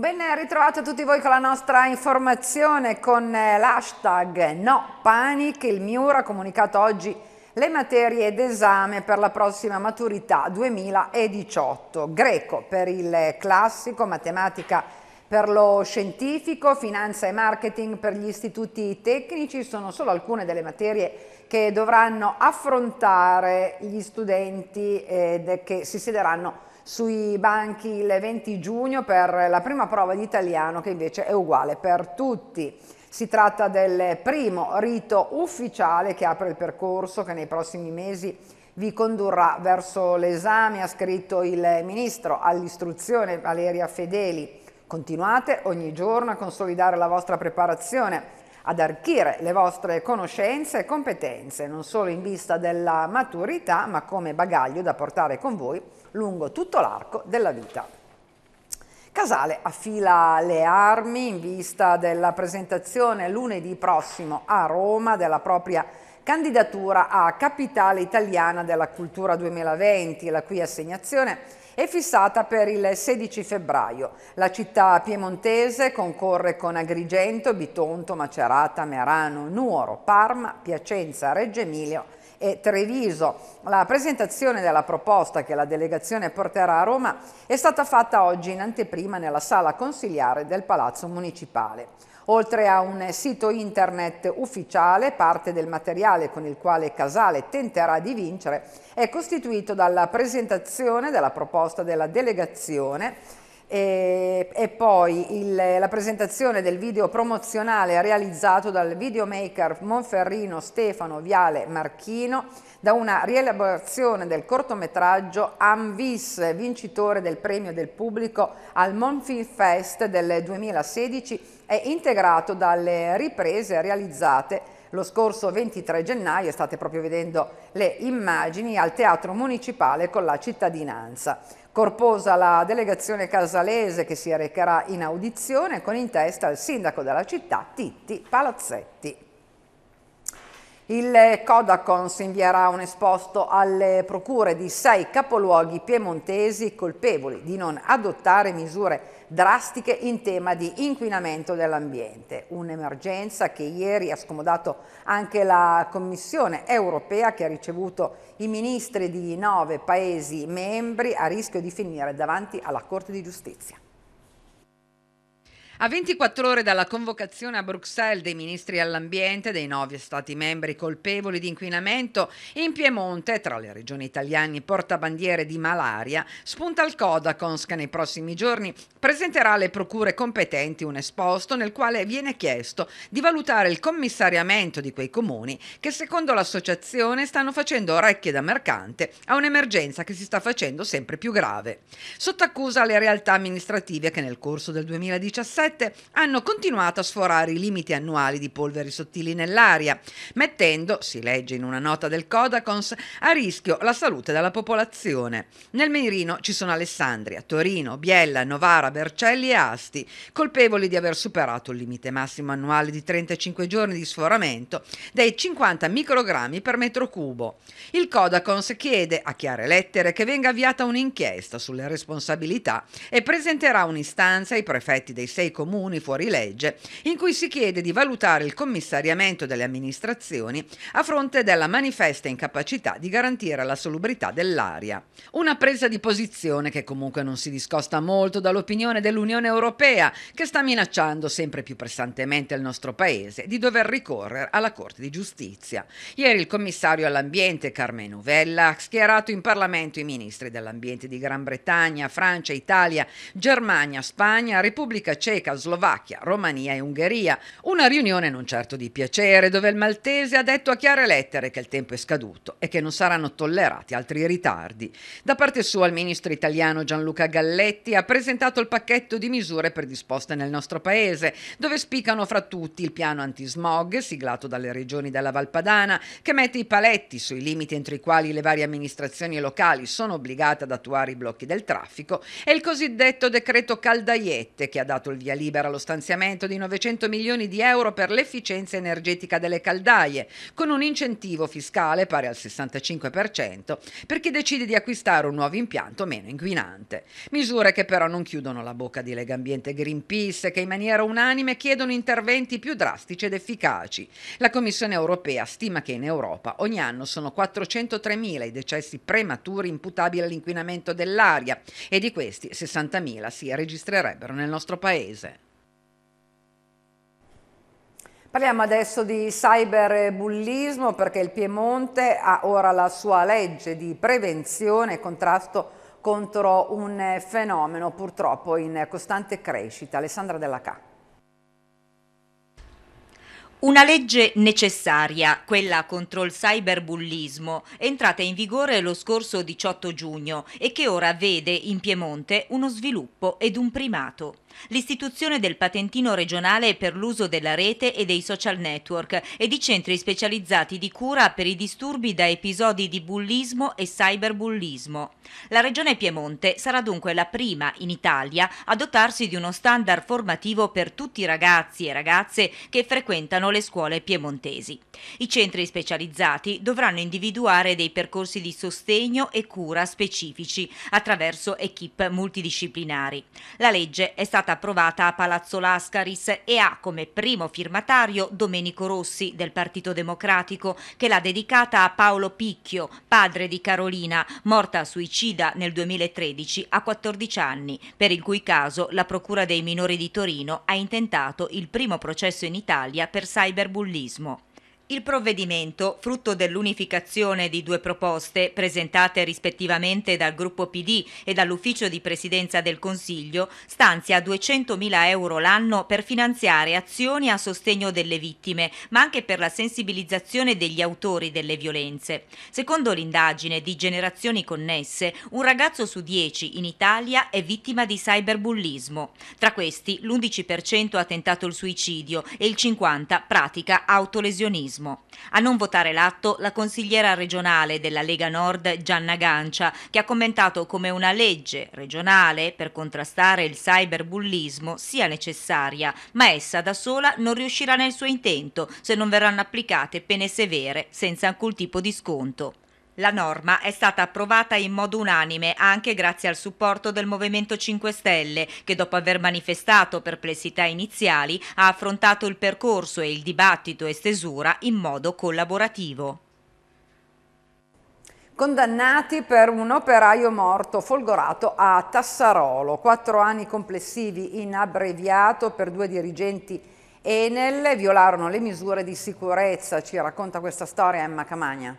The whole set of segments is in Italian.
Un ben ritrovato a tutti voi con la nostra informazione con eh, l'hashtag No Panic. Il MIUR ha comunicato oggi le materie d'esame per la prossima maturità 2018. Greco per il classico, matematica per lo scientifico, finanza e marketing per gli istituti tecnici. Sono solo alcune delle materie che dovranno affrontare gli studenti eh, che si siederanno sui banchi il 20 giugno per la prima prova di italiano che invece è uguale per tutti. Si tratta del primo rito ufficiale che apre il percorso che nei prossimi mesi vi condurrà verso l'esame, ha scritto il ministro all'istruzione Valeria Fedeli. Continuate ogni giorno a consolidare la vostra preparazione ad arricchire le vostre conoscenze e competenze, non solo in vista della maturità, ma come bagaglio da portare con voi lungo tutto l'arco della vita. Casale affila le armi in vista della presentazione lunedì prossimo a Roma della propria candidatura a Capitale Italiana della Cultura 2020, la cui assegnazione è fissata per il 16 febbraio. La città piemontese concorre con Agrigento, Bitonto, Macerata, Merano, Nuoro, Parma, Piacenza, Reggio Emilio e Treviso. La presentazione della proposta che la delegazione porterà a Roma è stata fatta oggi in anteprima nella sala consiliare del Palazzo Municipale. Oltre a un sito internet ufficiale, parte del materiale con il quale Casale tenterà di vincere è costituito dalla presentazione della proposta della delegazione e, e poi il, la presentazione del video promozionale realizzato dal videomaker Monferrino Stefano Viale Marchino da una rielaborazione del cortometraggio Anvis, vincitore del premio del pubblico al Monfilm Fest del 2016 è integrato dalle riprese realizzate lo scorso 23 gennaio, state proprio vedendo le immagini, al Teatro Municipale con la cittadinanza. Corposa la delegazione casalese che si recherà in audizione con in testa il sindaco della città Titti Palazzetti. Il Codacons invierà un esposto alle procure di sei capoluoghi piemontesi colpevoli di non adottare misure drastiche in tema di inquinamento dell'ambiente, un'emergenza che ieri ha scomodato anche la Commissione europea che ha ricevuto i ministri di nove Paesi membri a rischio di finire davanti alla Corte di Giustizia. A 24 ore dalla convocazione a Bruxelles dei ministri all'ambiente dei nove stati membri colpevoli di inquinamento, in Piemonte, tra le regioni italiane portabandiere di malaria, spunta il Codacons che nei prossimi giorni presenterà alle procure competenti un esposto nel quale viene chiesto di valutare il commissariamento di quei comuni che secondo l'associazione stanno facendo orecchie da mercante a un'emergenza che si sta facendo sempre più grave. Sotto accusa le realtà amministrative che nel corso del 2017 pioggerette hanno continuato a sforare i limiti annuali di polveri sottili nell'aria, mettendo, si legge in una nota del Codacons, a rischio la salute della popolazione. Nel Meirino ci sono Alessandria, Torino, Biella, Novara, Bercelli e Asti, colpevoli di aver superato il limite massimo annuale di 35 giorni di sforamento dei 50 microgrammi per metro cubo. Il Codacons chiede a chiare lettere che venga avviata un'inchiesta sulle responsabilità e presenterà un'istanza ai prefetti dei sei comuni fuorilegge, in cui si chiede di valutare il commissariamento delle amministrazioni a fronte della manifesta incapacità di garantire la salubrità dell'aria. Una presa di posizione che comunque non si discosta molto dall'opinione dell'Unione Europea, che sta minacciando sempre più pressantemente il nostro paese di dover ricorrere alla Corte di Giustizia. Ieri il commissario all'ambiente Carmen Novella ha schierato in Parlamento i ministri dell'ambiente di Gran Bretagna, Francia, Italia, Germania, Spagna, Repubblica Ceca, Slovacchia, Romania e Ungheria. Una riunione non certo di piacere, dove il maltese ha detto a chiare lettere che il tempo è scaduto e che non saranno tollerati altri ritardi. Da parte sua il ministro italiano Gianluca Galletti ha presentato il pacchetto di misure predisposte nel nostro paese, dove spiccano fra tutti il piano antismog siglato dalle regioni della Valpadana, che mette i paletti sui limiti entro i quali le varie amministrazioni locali sono obbligate ad attuare i blocchi del traffico, e il cosiddetto decreto Caldaiette che ha dato il via libera lo stanziamento di 900 milioni di euro per l'efficienza energetica delle caldaie, con un incentivo fiscale pari al 65% per chi decide di acquistare un nuovo impianto meno inquinante. Misure che però non chiudono la bocca di Legambiente Greenpeace, che in maniera unanime chiedono interventi più drastici ed efficaci. La Commissione europea stima che in Europa ogni anno sono 403.000 i decessi prematuri imputabili all'inquinamento dell'aria e di questi 60.000 si registrerebbero nel nostro paese. Parliamo adesso di cyberbullismo perché il Piemonte ha ora la sua legge di prevenzione e contrasto contro un fenomeno purtroppo in costante crescita. Alessandra Della Ca. Una legge necessaria, quella contro il cyberbullismo, entrata in vigore lo scorso 18 giugno e che ora vede in Piemonte uno sviluppo ed un primato. L'istituzione del patentino regionale per l'uso della rete e dei social network e di centri specializzati di cura per i disturbi da episodi di bullismo e cyberbullismo. La Regione Piemonte sarà dunque la prima in Italia a dotarsi di uno standard formativo per tutti i ragazzi e ragazze che frequentano le scuole piemontesi. I centri specializzati dovranno individuare dei percorsi di sostegno e cura specifici attraverso equip multidisciplinari. La legge è stata stata approvata a Palazzo Lascaris e ha come primo firmatario Domenico Rossi del Partito Democratico che l'ha dedicata a Paolo Picchio, padre di Carolina, morta suicida nel 2013 a 14 anni, per il cui caso la Procura dei minori di Torino ha intentato il primo processo in Italia per cyberbullismo. Il provvedimento, frutto dell'unificazione di due proposte presentate rispettivamente dal gruppo PD e dall'ufficio di presidenza del Consiglio, stanzia 200.000 euro l'anno per finanziare azioni a sostegno delle vittime, ma anche per la sensibilizzazione degli autori delle violenze. Secondo l'indagine di Generazioni Connesse, un ragazzo su dieci in Italia è vittima di cyberbullismo. Tra questi l'11% ha tentato il suicidio e il 50% pratica autolesionismo turismo. A non votare l'atto la consigliera regionale della Lega Nord Gianna Gancia, che ha commentato come una legge regionale per contrastare il cyberbullismo sia necessaria, ma essa da sola non riuscirà nel suo intento se non verranno applicate pene severe senza alcun tipo di sconto. La norma è stata approvata in modo unanime anche grazie al supporto del Movimento 5 Stelle che dopo aver manifestato perplessità iniziali ha affrontato il percorso e il dibattito e stesura in modo collaborativo. Condannati per un operaio morto folgorato a Tassarolo, quattro anni complessivi in abbreviato per due dirigenti Enel violarono le misure di sicurezza, ci racconta questa storia Emma Camagna.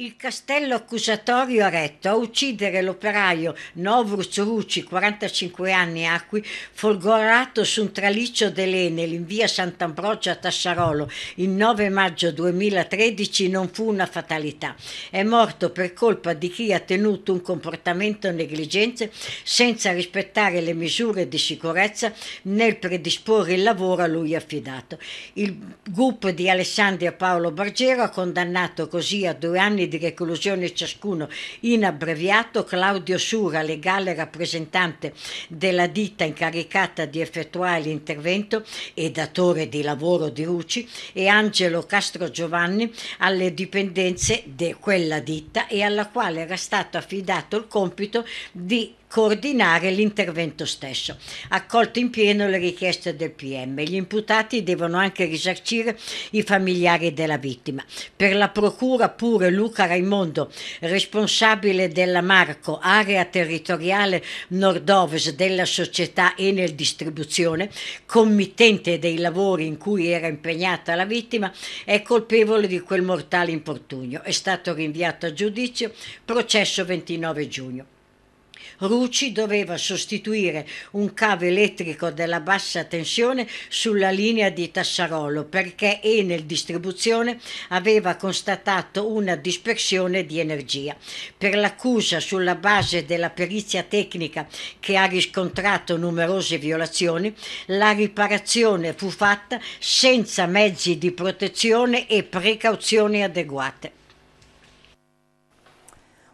Il castello accusatorio ha Retto a uccidere l'operaio Novruz Rucci, 45 anni acqui, folgorato su un traliccio d'Elenel in via Sant'Ambrogio a Tassarolo il 9 maggio 2013 non fu una fatalità. È morto per colpa di chi ha tenuto un comportamento negligente senza rispettare le misure di sicurezza nel predisporre il lavoro a lui affidato. Il GUP di Alessandria Paolo Bargero ha condannato così a due anni di reclusione ciascuno in abbreviato, Claudio Sura, legale rappresentante della ditta incaricata di effettuare l'intervento e datore di lavoro di Rucci, e Angelo Castro Giovanni alle dipendenze di quella ditta e alla quale era stato affidato il compito di coordinare l'intervento stesso. Accolto in pieno le richieste del PM, gli imputati devono anche risarcire i familiari della vittima. Per la procura pure Luca Raimondo, responsabile della Marco, area territoriale nord-ovest della società Enel Distribuzione, committente dei lavori in cui era impegnata la vittima, è colpevole di quel mortale importunio. È stato rinviato a giudizio, processo 29 giugno. Rucci doveva sostituire un cavo elettrico della bassa tensione sulla linea di Tassarolo perché Enel Distribuzione aveva constatato una dispersione di energia. Per l'accusa sulla base della perizia tecnica che ha riscontrato numerose violazioni, la riparazione fu fatta senza mezzi di protezione e precauzioni adeguate.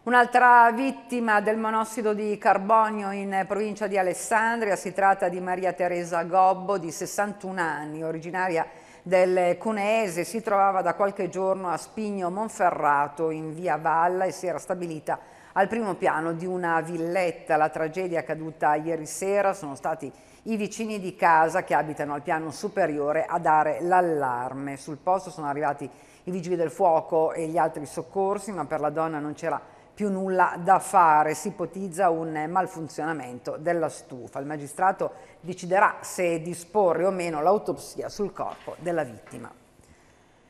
Un'altra vittima del monossido di carbonio in provincia di Alessandria, si tratta di Maria Teresa Gobbo di 61 anni, originaria del Cuneese, si trovava da qualche giorno a Spigno Monferrato in via Valla e si era stabilita al primo piano di una villetta. La tragedia è accaduta ieri sera sono stati i vicini di casa che abitano al piano superiore a dare l'allarme. Sul posto sono arrivati i vigili del fuoco e gli altri soccorsi, ma per la donna non c'era più nulla da fare, si ipotizza un malfunzionamento della stufa. Il magistrato deciderà se disporre o meno l'autopsia sul corpo della vittima.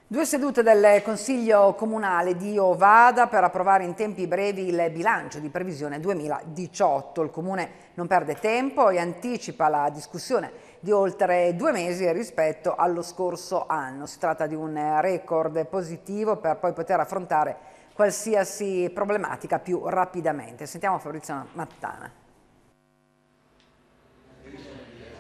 Due sedute del Consiglio Comunale di Ovada per approvare in tempi brevi il bilancio di previsione 2018. Il Comune non perde tempo e anticipa la discussione di oltre due mesi rispetto allo scorso anno. Si tratta di un record positivo per poi poter affrontare qualsiasi problematica più rapidamente. Sentiamo Fabrizio Mattana.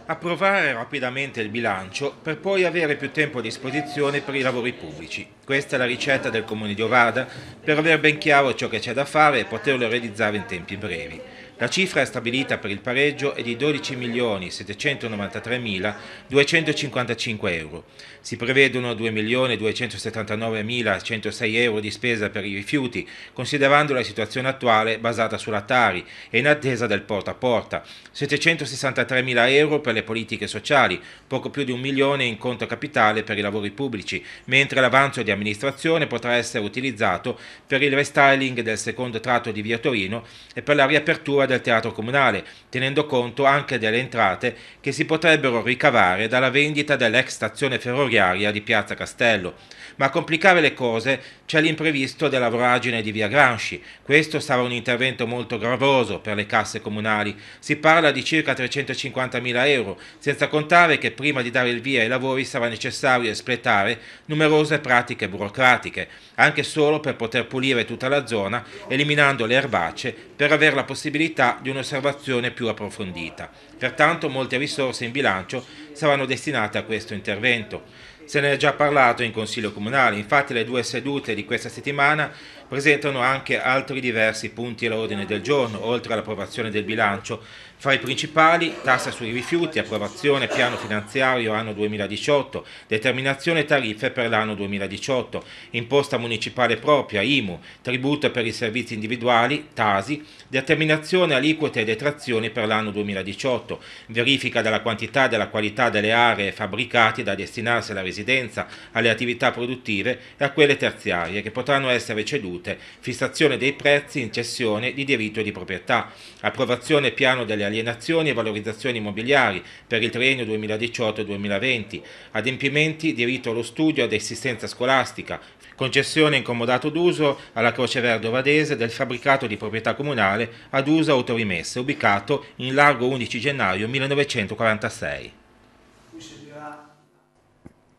Approvare rapidamente il bilancio per poi avere più tempo a disposizione per i lavori pubblici. Questa è la ricetta del Comune di Ovada per aver ben chiaro ciò che c'è da fare e poterlo realizzare in tempi brevi. La cifra stabilita per il pareggio è di 12.793.255 euro. Si prevedono 2.279.106 euro di spesa per i rifiuti, considerando la situazione attuale basata sulla Tari e in attesa del porta a porta, 763.000 euro per le politiche sociali, poco più di un milione in conto capitale per i lavori pubblici, mentre l'avanzo di amministrazione potrà essere utilizzato per il restyling del secondo tratto di Via Torino e per la riapertura lavorativa del teatro comunale, tenendo conto anche delle entrate che si potrebbero ricavare dalla vendita dell'ex stazione ferroviaria di Piazza Castello. Ma a complicare le cose c'è l'imprevisto della voragine di via Gramsci. Questo sarà un intervento molto gravoso per le casse comunali. Si parla di circa 350.000 euro, senza contare che prima di dare il via ai lavori sarà necessario espletare numerose pratiche burocratiche, anche solo per poter pulire tutta la zona, eliminando le erbacce per avere la possibilità di un'osservazione più approfondita. Pertanto molte risorse in bilancio saranno destinate a questo intervento. Se ne è già parlato in Consiglio Comunale, infatti le due sedute di questa settimana presentano anche altri diversi punti all'ordine del giorno, oltre all'approvazione del bilancio. Fra i principali, tassa sui rifiuti, approvazione piano finanziario anno 2018, determinazione tariffe per l'anno 2018, imposta municipale propria, IMU, tributo per i servizi individuali, TASI, determinazione aliquote e detrazioni per l'anno 2018, verifica della quantità e della qualità delle aree fabbricate da destinarsi alla residenza, alle attività produttive e a quelle terziarie che potranno essere cedute ricevute, fissazione dei prezzi in cessione di diritto di proprietà, approvazione piano delle alienazioni e valorizzazioni immobiliari per il triennio 2018-2020, adempimenti diritto allo studio ad assistenza scolastica, concessione incomodato d'uso alla Croce Verde Ovadese del fabbricato di proprietà comunale ad uso autorimesse, ubicato in largo 11 gennaio 1946.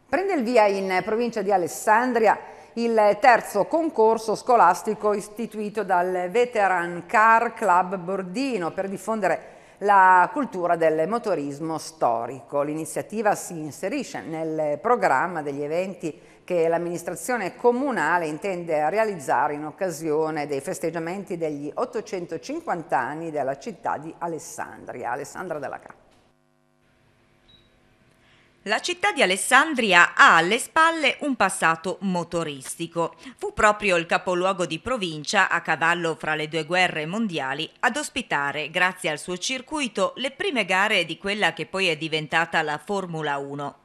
Prende il via in provincia di Alessandria il terzo concorso scolastico istituito dal Veteran Car Club Bordino per diffondere la cultura del motorismo storico. L'iniziativa si inserisce nel programma degli eventi che l'amministrazione comunale intende realizzare in occasione dei festeggiamenti degli 850 anni della città di Alessandria. Alessandra Della Cappa. La città di Alessandria ha alle spalle un passato motoristico. Fu proprio il capoluogo di provincia, a cavallo fra le due guerre mondiali, ad ospitare, grazie al suo circuito, le prime gare di quella che poi è diventata la Formula 1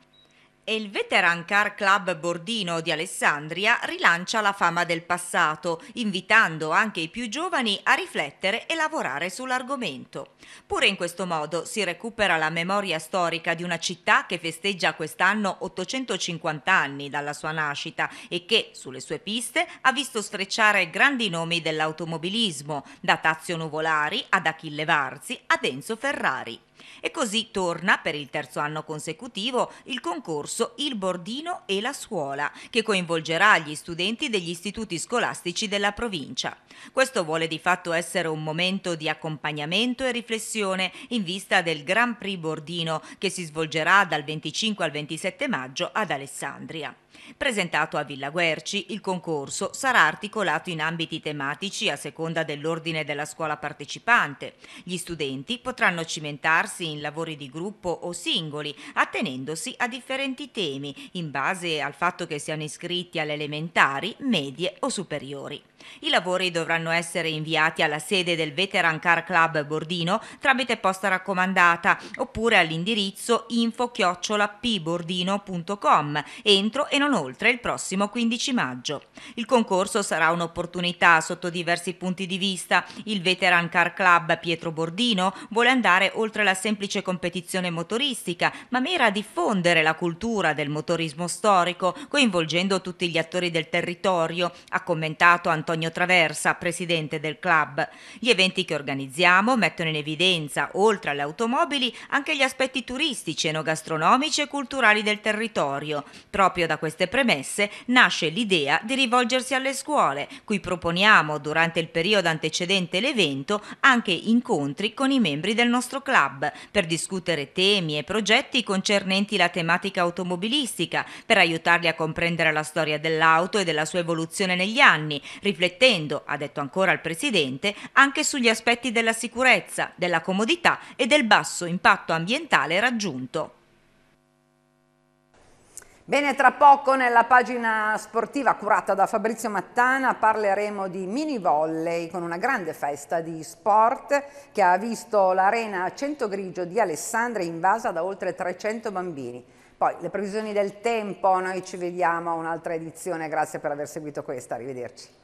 e il Veteran Car Club Bordino di Alessandria rilancia la fama del passato, invitando anche i più giovani a riflettere e lavorare sull'argomento. Pure in questo modo si recupera la memoria storica di una città che festeggia quest'anno 850 anni dalla sua nascita e che, sulle sue piste, ha visto sfrecciare grandi nomi dell'automobilismo, da Tazio Nuvolari ad Achille Varzi ad Enzo Ferrari. E così torna per il terzo anno consecutivo il concorso Il Bordino e la Scuola, che coinvolgerà gli studenti degli istituti scolastici della provincia. Questo vuole di fatto essere un momento di accompagnamento e riflessione in vista del Grand Prix Bordino che si svolgerà dal 25 al 27 maggio ad Alessandria. Presentato a Villa Guerci, il concorso sarà articolato in ambiti tematici a seconda dell'ordine della scuola partecipante. Gli studenti potranno cimentarsi in lavori di gruppo o singoli, attenendosi a differenti temi, in base al fatto che siano iscritti alle elementari, medie o superiori. I lavori dovranno essere inviati alla sede del Veteran Car Club Bordino tramite posta raccomandata oppure all'indirizzo info-pbordino.com entro e non oltre il prossimo 15 maggio. Il concorso sarà un'opportunità sotto diversi punti di vista. Il Veteran Car Club Pietro Bordino vuole andare oltre la semplice competizione motoristica, ma mira a diffondere la cultura del motorismo storico, coinvolgendo tutti gli attori del territorio, ha commentato Antonio Antonio Traversa, presidente del club. Gli eventi che organizziamo mettono in evidenza, oltre alle automobili, anche gli aspetti turistici, enogastronomici e culturali del territorio. Proprio da queste premesse nasce l'idea di rivolgersi alle scuole, cui proponiamo, durante il periodo antecedente l'evento, anche incontri con i membri del nostro club per discutere temi e progetti concernenti la tematica automobilistica, per aiutarli a comprendere la storia dell'auto e della sua evoluzione negli anni, riflettendo, ha detto ancora il Presidente, anche sugli aspetti della sicurezza, della comodità e del basso impatto ambientale raggiunto. Bene, tra poco nella pagina sportiva curata da Fabrizio Mattana parleremo di mini volley con una grande festa di sport che ha visto l'arena a cento grigio di Alessandria invasa da oltre 300 bambini. Poi le previsioni del tempo, noi ci vediamo a un'altra edizione, grazie per aver seguito questa, arrivederci.